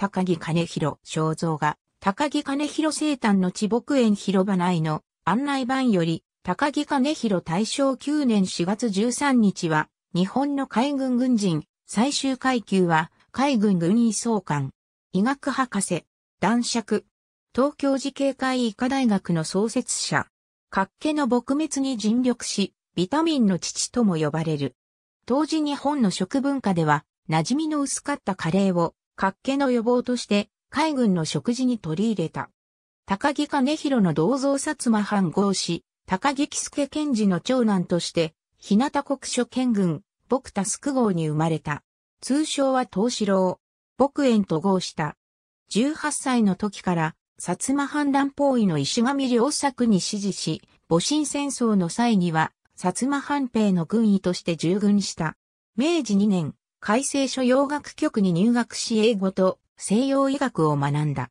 高木兼弘肖像画、高木兼弘生誕の地木園広場内の案内板より、高木兼弘大正9年4月13日は、日本の海軍軍人、最終階級は、海軍軍医総監、医学博士、男爵、東京慈恵会医科大学の創設者、各家の撲滅に尽力し、ビタミンの父とも呼ばれる。当時日本の食文化では、馴染みの薄かったカレーを活気の予防として海軍の食事に取り入れた。高木兼弘の銅像薩摩藩合氏、高木喜助賢治の長男として、日向国書県軍、牧田宿号に生まれた。通称は東四郎、牧園と号した。18歳の時から、薩摩藩乱方位の石上良作に支持し、戊辰戦争の際には、薩摩藩兵の軍医として従軍した。明治2年、改正所洋学局に入学し英語と西洋医学を学んだ。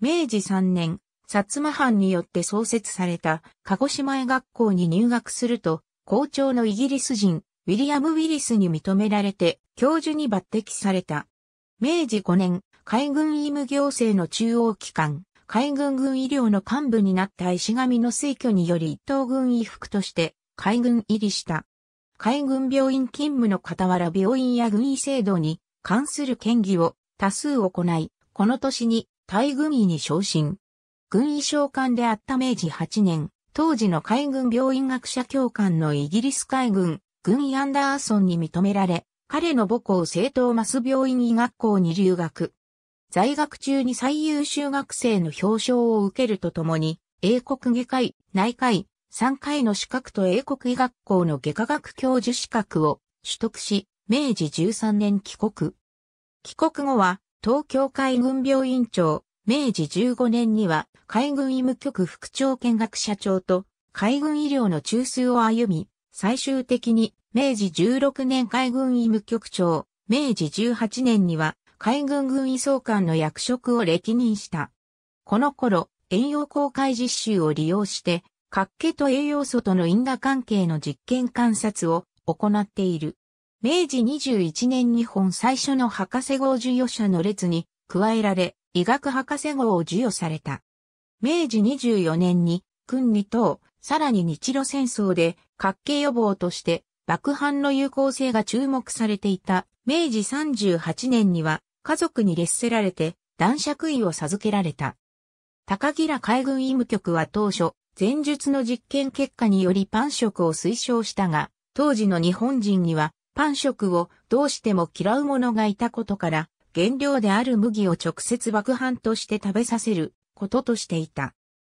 明治3年、薩摩藩によって創設された鹿児島絵学校に入学すると、校長のイギリス人、ウィリアム・ウィリスに認められて、教授に抜擢された。明治5年、海軍医務行政の中央機関、海軍軍医療の幹部になった石上の推挙により一等軍医服として海軍入りした。海軍病院勤務の傍ら病院や軍医制度に関する権議を多数行い、この年に大軍医に昇進。軍医将官であった明治8年、当時の海軍病院学者教官のイギリス海軍、軍医アンダーソンに認められ、彼の母校聖トマス病院医学校に留学。在学中に最優秀学生の表彰を受けるとともに、英国外科医、内科医、3回の資格と英国医学校の外科学教授資格を取得し、明治13年帰国。帰国後は、東京海軍病院長、明治15年には海軍医務局副長見学社長と海軍医療の中枢を歩み、最終的に明治16年海軍医務局長、明治18年には海軍軍医総監の役職を歴任した。この頃、遠洋航海実習を利用して活気と栄養素との因果関係の実験観察を行っている。明治21年日本最初の博士号授与者の列に加えられ、医学博士号を授与された。明治24年に、君二等、さらに日露戦争で、活気予防として、爆犯の有効性が注目されていた、明治38年には、家族に劣せられて、男爵位を授けられた。高木ら海軍医務局は当初、前述の実験結果によりパン食を推奨したが、当時の日本人にはパン食をどうしても嫌う者がいたことから、原料である麦を直接爆飯として食べさせることとしていた。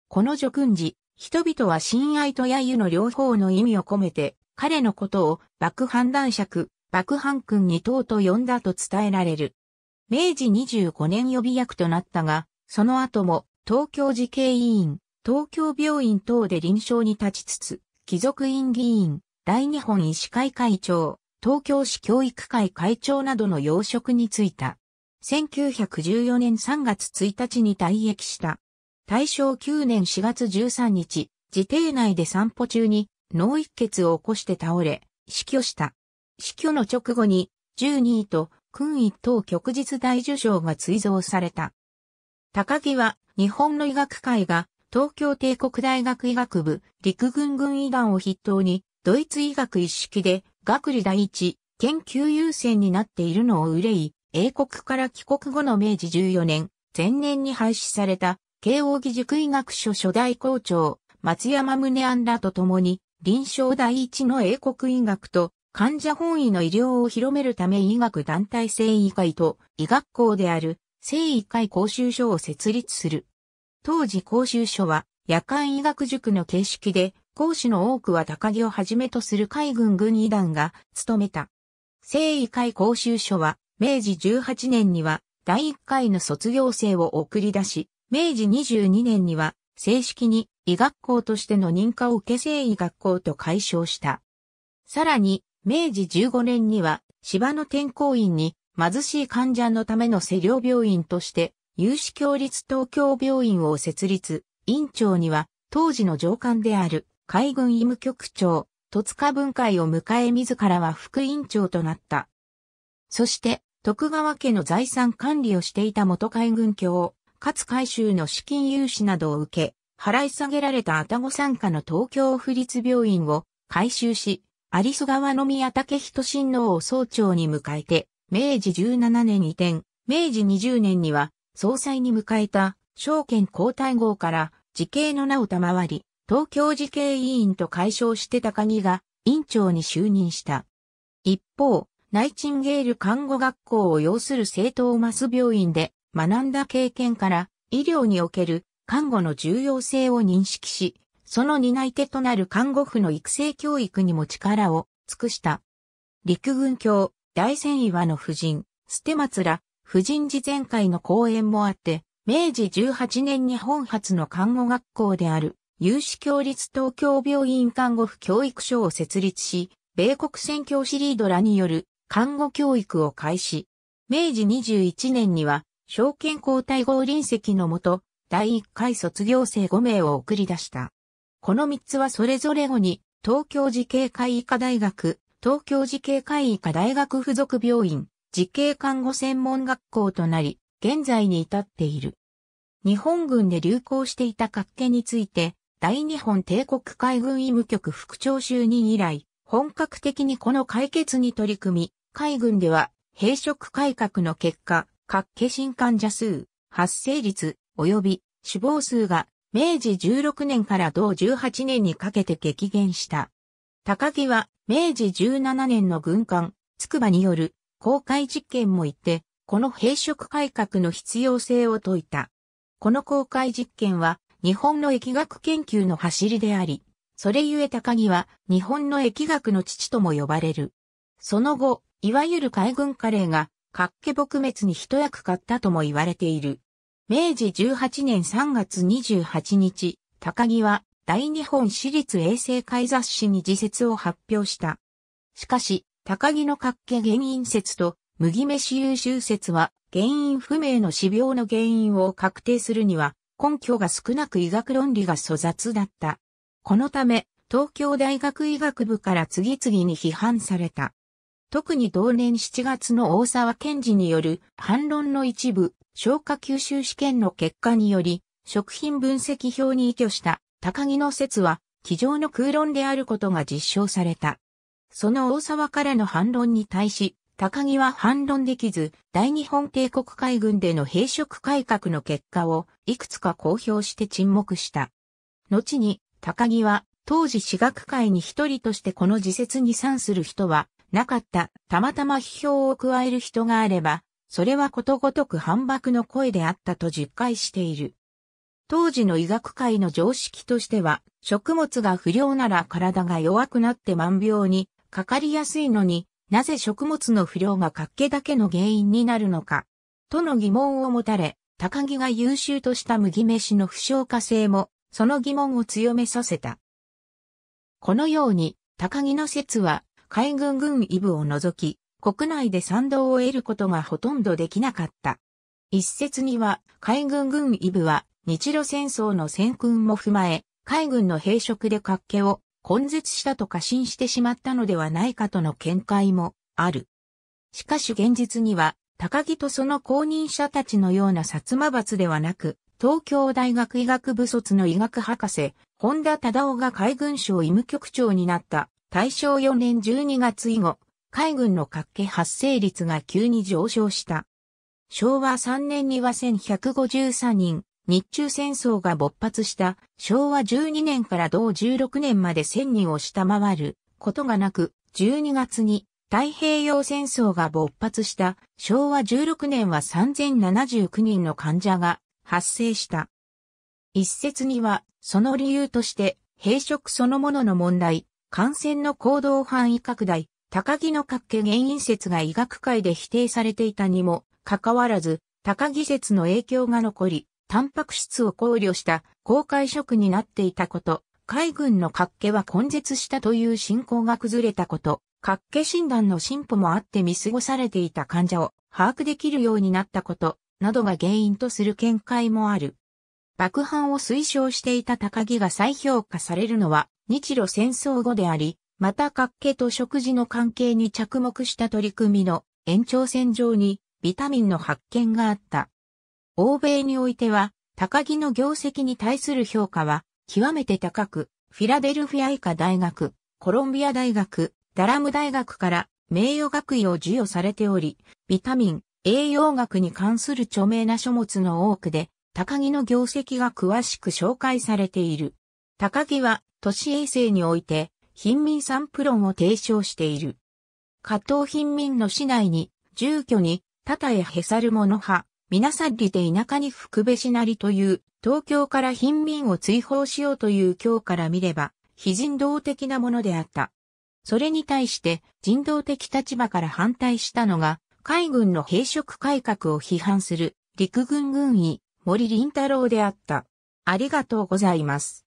この叙勲時、人々は親愛と揶揄の両方の意味を込めて、彼のことを爆飯男爵、爆飯君に等と呼んだと伝えられる。明治25年予備役となったが、その後も東京慈恵委員、東京病院等で臨床に立ちつつ、貴族院議員、大日本医師会会長、東京市教育会会長などの要職に就いた。1914年3月1日に退役した。大正9年4月13日、自邸内で散歩中に脳一血を起こして倒れ、死去した。死去の直後に、12位と、君一等旭日大受賞が追贈された。高木は、日本の医学会が、東京帝国大学医学部陸軍軍医団を筆頭に、ドイツ医学一式で学理第一、研究優先になっているのを憂い、英国から帰国後の明治14年、前年に廃止された、慶応義塾医学所初代校長、松山宗安らと共に、臨床第一の英国医学と、患者本位の医療を広めるため医学団体生医会と医学校である、誠医会講習所を設立する。当時講習所は夜間医学塾の形式で、講師の多くは高木をはじめとする海軍軍医団が務めた。正医会講習所は、明治18年には第1回の卒業生を送り出し、明治22年には正式に医学校としての認可を受け正医学校と解消した。さらに、明治15年には芝の天候院に貧しい患者のための施療病院として有志協立東京病院を設立、院長には、当時の上官である海軍医務局長、戸塚文会を迎え自らは副院長となった。そして、徳川家の財産管理をしていた元海軍卿、つ海州の資金融資などを受け、払い下げられた愛宕参加の東京府立病院を改修し、有栖川宮武人親王を総長に迎えて、明治17年に転、明治20年には総裁に迎えた、証券交代号から、時系の名を賜り、東京時系委員と解消して高木が、委員長に就任した。一方、ナイチンゲール看護学校を要する政党をマス病院で学んだ経験から医療における看護の重要性を認識し、その担い手となる看護婦の育成教育にも力を尽くした。陸軍教大戦岩の夫人、捨松ら婦人寺前回の講演もあって、明治18年日本初の看護学校である、有志協立東京病院看護婦教育所を設立し、米国宣教師リードらによる看護教育を開始。明治21年には、証券交代合臨席のもと、第1回卒業生5名を送り出した。この3つはそれぞれ後に、東京慈恵会医科大学、東京慈恵会医科大学附属病院、自警看護専門学校となり、現在に至っている。日本軍で流行していた活家について、大日本帝国海軍医務局副長就任以来、本格的にこの解決に取り組み、海軍では、兵職改革の結果、各家新患者数、発生率、及び死亡数が明治16年から同18年にかけて激減した。高木は明治17年の軍艦、筑波による公開実験も言って、この閉職改革の必要性を説いた。この公開実験は日本の疫学研究の走りであり、それゆえ高木は日本の疫学の父とも呼ばれる。その後、いわゆる海軍カレーが、っ気撲滅に一役買ったとも言われている。明治18年3月28日、高木は大日本私立衛生会雑誌に自説を発表した。しかし、高木の格下原因説と麦飯優秀説は原因不明の死病の原因を確定するには根拠が少なく医学論理が粗雑だった。このため東京大学医学部から次々に批判された。特に同年7月の大沢健治による反論の一部消化吸収試験の結果により食品分析表に依拠した高木の説は机上の空論であることが実証された。その大沢からの反論に対し、高木は反論できず、大日本帝国海軍での兵職改革の結果をいくつか公表して沈黙した。後に、高木は当時私学会に一人としてこの自説に賛する人はなかった。たまたま批評を加える人があれば、それはことごとく反駁の声であったと実感している。当時の医学界の常識としては、食物が不良なら体が弱くなって万病にかかりやすいのに、なぜ食物の不良が活気だけの原因になるのか、との疑問を持たれ、高木が優秀とした麦飯の不消化性も、その疑問を強めさせた。このように、高木の説は、海軍軍医部を除き、国内で賛同を得ることがほとんどできなかった。一説には、海軍軍医部は、日露戦争の戦訓も踏まえ、海軍の兵職で活気を根絶したと過信してしまったのではないかとの見解もある。しかし現実には、高木とその後任者たちのような薩摩閥ではなく、東京大学医学部卒の医学博士、本田忠夫が海軍省医務局長になった大正4年12月以後、海軍の活気発生率が急に上昇した。昭和3年には1153人、日中戦争が勃発した昭和12年から同16年まで1000人を下回ることがなく、12月に太平洋戦争が勃発した昭和16年は3079人の患者が発生した。一説には、その理由として、兵職そのものの問題、感染の行動範囲拡大、高木の各家原因説が医学界で否定されていたにも、かかわらず、高木説の影響が残り、タンパク質を考慮した公開食になっていたこと、海軍の活気は根絶したという信仰が崩れたこと、活気診断の進歩もあって見過ごされていた患者を把握できるようになったこと、などが原因とする見解もある。爆破を推奨していた高木が再評価されるのは日露戦争後であり、また活気と食事の関係に着目した取り組みの延長線上にビタミンの発見があった。欧米においては、高木の業績に対する評価は、極めて高く、フィラデルフィア医科大学、コロンビア大学、ダラム大学から名誉学位を授与されており、ビタミン、栄養学に関する著名な書物の多くで、高木の業績が詳しく紹介されている。高木は都市衛生において、貧民プロンを提唱している。加藤貧民の市内に、住居に、タタやヘサルモノ派、皆ささりて田舎に福部しなりという、東京から貧民を追放しようという今日から見れば、非人道的なものであった。それに対して人道的立場から反対したのが、海軍の兵職改革を批判する陸軍軍医森林太郎であった。ありがとうございます。